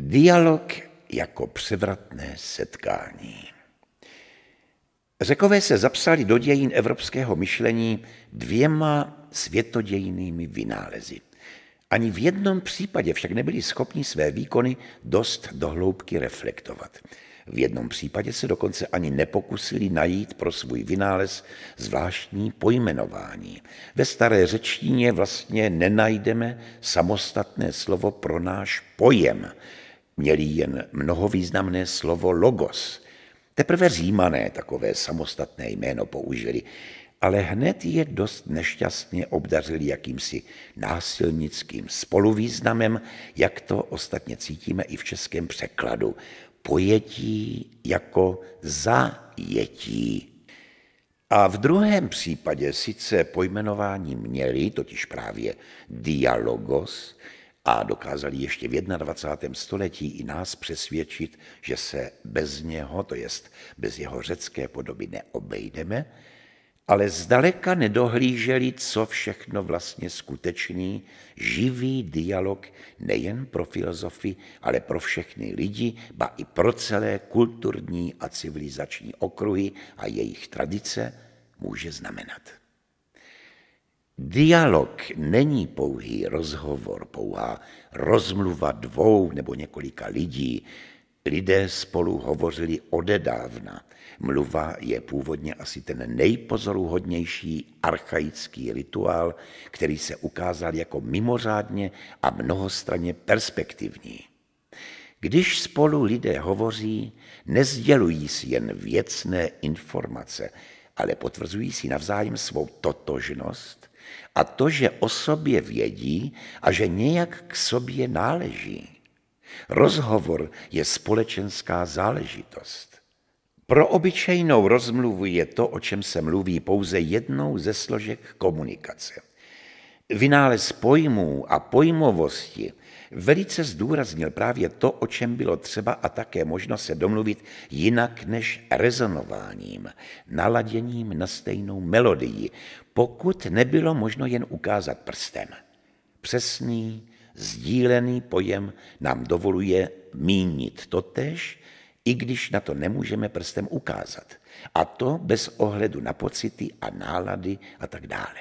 Dialog jako převratné setkání. Řekové se zapsali do dějin evropského myšlení dvěma světodějnými vynálezy. Ani v jednom případě však nebyli schopni své výkony dost dohloubky reflektovat. V jednom případě se dokonce ani nepokusili najít pro svůj vynález zvláštní pojmenování. Ve staré řečtině vlastně nenajdeme samostatné slovo pro náš pojem – měli jen mnohovýznamné slovo logos. Teprve římané takové samostatné jméno použili, ale hned je dost nešťastně obdařili jakýmsi násilnickým spoluvýznamem, jak to ostatně cítíme i v českém překladu. Pojetí jako zajetí. A v druhém případě sice pojmenování měli, totiž právě dialogos, a dokázali ještě v 21. století i nás přesvědčit, že se bez něho, to jest bez jeho řecké podoby, neobejdeme, ale zdaleka nedohlíželi, co všechno vlastně skutečný, živý dialog nejen pro filozofy, ale pro všechny lidi, ba i pro celé kulturní a civilizační okruhy a jejich tradice může znamenat. Dialog není pouhý rozhovor, pouhá rozmluva dvou nebo několika lidí. Lidé spolu hovořili odedávna. Mluva je původně asi ten nejpozoruhodnější archaický rituál, který se ukázal jako mimořádně a mnohostranně perspektivní. Když spolu lidé hovoří, nezdělují si jen věcné informace, ale potvrzují si navzájem svou totožnost – a to, že o sobě vědí a že nějak k sobě náleží. Rozhovor je společenská záležitost. Pro obyčejnou rozmluvu je to, o čem se mluví, pouze jednou ze složek komunikace. Vynález pojmů a pojmovosti – Velice zdůraznil právě to, o čem bylo třeba a také možno se domluvit jinak než rezonováním, naladěním na stejnou melodii, pokud nebylo možno jen ukázat prstem. Přesný, sdílený pojem nám dovoluje mínit totež, i když na to nemůžeme prstem ukázat. A to bez ohledu na pocity a nálady a tak dále.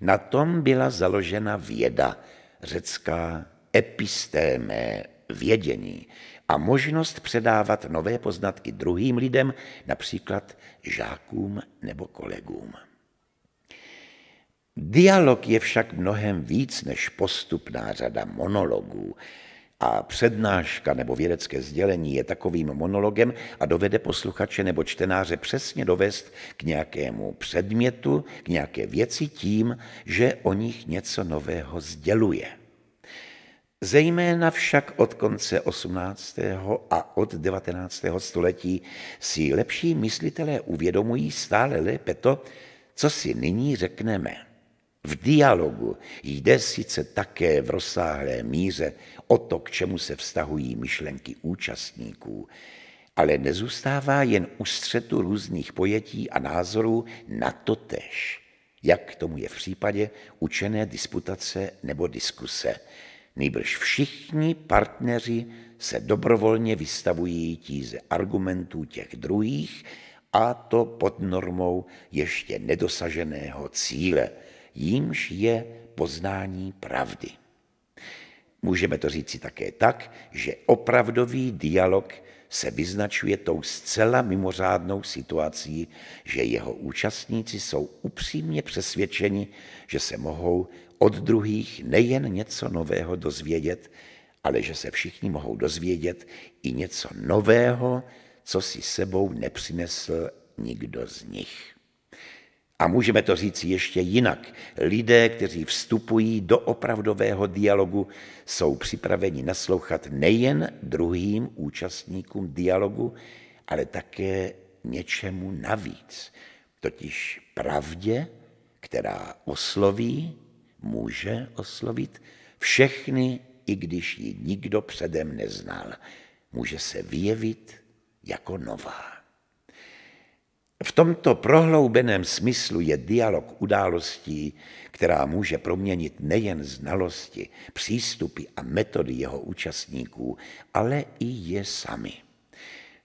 Na tom byla založena věda, řecká epistémé, vědění a možnost předávat nové poznatky druhým lidem, například žákům nebo kolegům. Dialog je však mnohem víc než postupná řada monologů a přednáška nebo vědecké sdělení je takovým monologem a dovede posluchače nebo čtenáře přesně dovést k nějakému předmětu, k nějaké věci tím, že o nich něco nového sděluje. Zejména však od konce 18. a od 19. století si lepší myslitelé uvědomují stále lépe to, co si nyní řekneme. V dialogu jde sice také v rozsáhlé míře o to, k čemu se vztahují myšlenky účastníků, ale nezůstává jen u střetu různých pojetí a názorů na to tež, jak tomu je v případě učené disputace nebo diskuse – Nejbrž všichni partneři se dobrovolně vystavují tíze argumentů těch druhých a to pod normou ještě nedosaženého cíle, jímž je poznání pravdy. Můžeme to říci také tak, že opravdový dialog se vyznačuje tou zcela mimořádnou situací, že jeho účastníci jsou upřímně přesvědčeni, že se mohou od druhých nejen něco nového dozvědět, ale že se všichni mohou dozvědět i něco nového, co si sebou nepřinesl nikdo z nich. A můžeme to říct ještě jinak. Lidé, kteří vstupují do opravdového dialogu, jsou připraveni naslouchat nejen druhým účastníkům dialogu, ale také něčemu navíc, totiž pravdě, která osloví, může oslovit všechny, i když ji nikdo předem neznal. Může se vyjevit jako nová. V tomto prohloubeném smyslu je dialog událostí, která může proměnit nejen znalosti, přístupy a metody jeho účastníků, ale i je sami.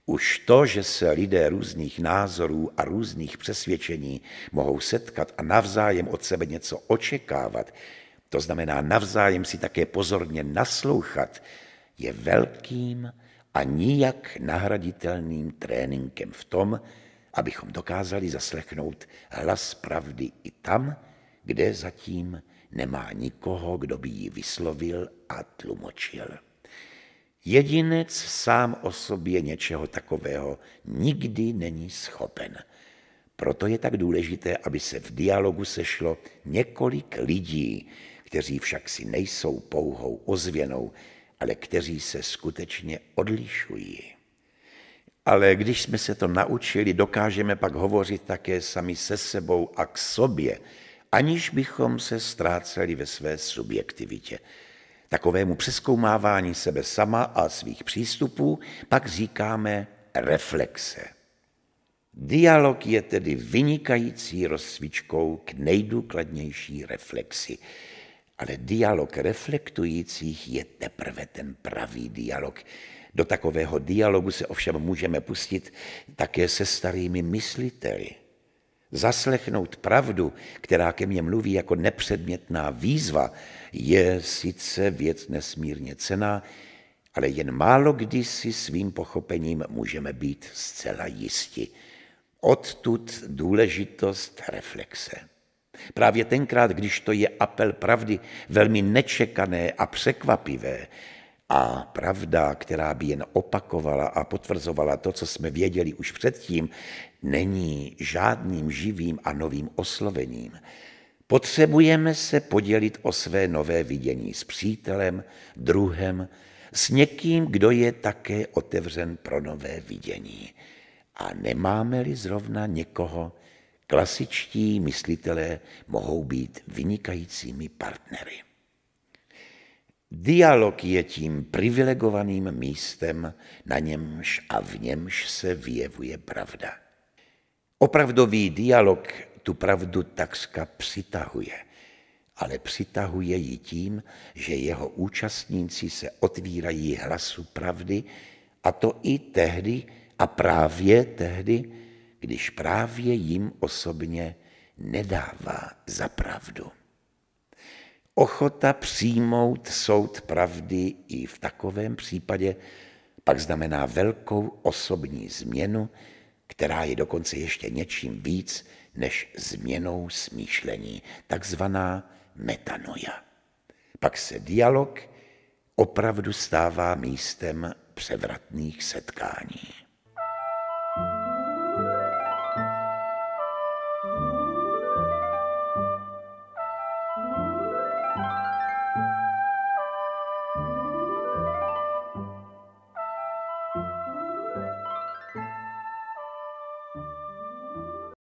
Už to, že se lidé různých názorů a různých přesvědčení mohou setkat a navzájem od sebe něco očekávat, to znamená navzájem si také pozorně naslouchat, je velkým a nijak nahraditelným tréninkem v tom, abychom dokázali zaslechnout hlas pravdy i tam, kde zatím nemá nikoho, kdo by ji vyslovil a tlumočil. Jedinec sám o sobě něčeho takového nikdy není schopen. Proto je tak důležité, aby se v dialogu sešlo několik lidí, kteří však si nejsou pouhou ozvěnou, ale kteří se skutečně odlišují ale když jsme se to naučili, dokážeme pak hovořit také sami se sebou a k sobě, aniž bychom se ztráceli ve své subjektivitě. Takovému přeskoumávání sebe sama a svých přístupů pak říkáme reflexe. Dialog je tedy vynikající rozcvičkou k nejdůkladnější reflexi. Ale dialog reflektujících je teprve ten pravý dialog. Do takového dialogu se ovšem můžeme pustit také se starými mysliteli. Zaslechnout pravdu, která ke mně mluví jako nepředmětná výzva, je sice věc nesmírně cená, ale jen málo kdy si svým pochopením můžeme být zcela jisti. Odtud důležitost reflexe. Právě tenkrát, když to je apel pravdy velmi nečekané a překvapivé, a pravda, která by jen opakovala a potvrzovala to, co jsme věděli už předtím, není žádným živým a novým oslovením. Potřebujeme se podělit o své nové vidění s přítelem, druhem, s někým, kdo je také otevřen pro nové vidění. A nemáme-li zrovna někoho, Klasičtí myslitelé mohou být vynikajícími partnery. Dialog je tím privilegovaným místem, na němž a v němž se vyjevuje pravda. Opravdový dialog tu pravdu takřka přitahuje, ale přitahuje ji tím, že jeho účastníci se otvírají hlasu pravdy, a to i tehdy a právě tehdy, když právě jim osobně nedává za pravdu. Ochota přijmout soud pravdy i v takovém případě pak znamená velkou osobní změnu, která je dokonce ještě něčím víc než změnou smýšlení, takzvaná metanoja. Pak se dialog opravdu stává místem převratných setkání.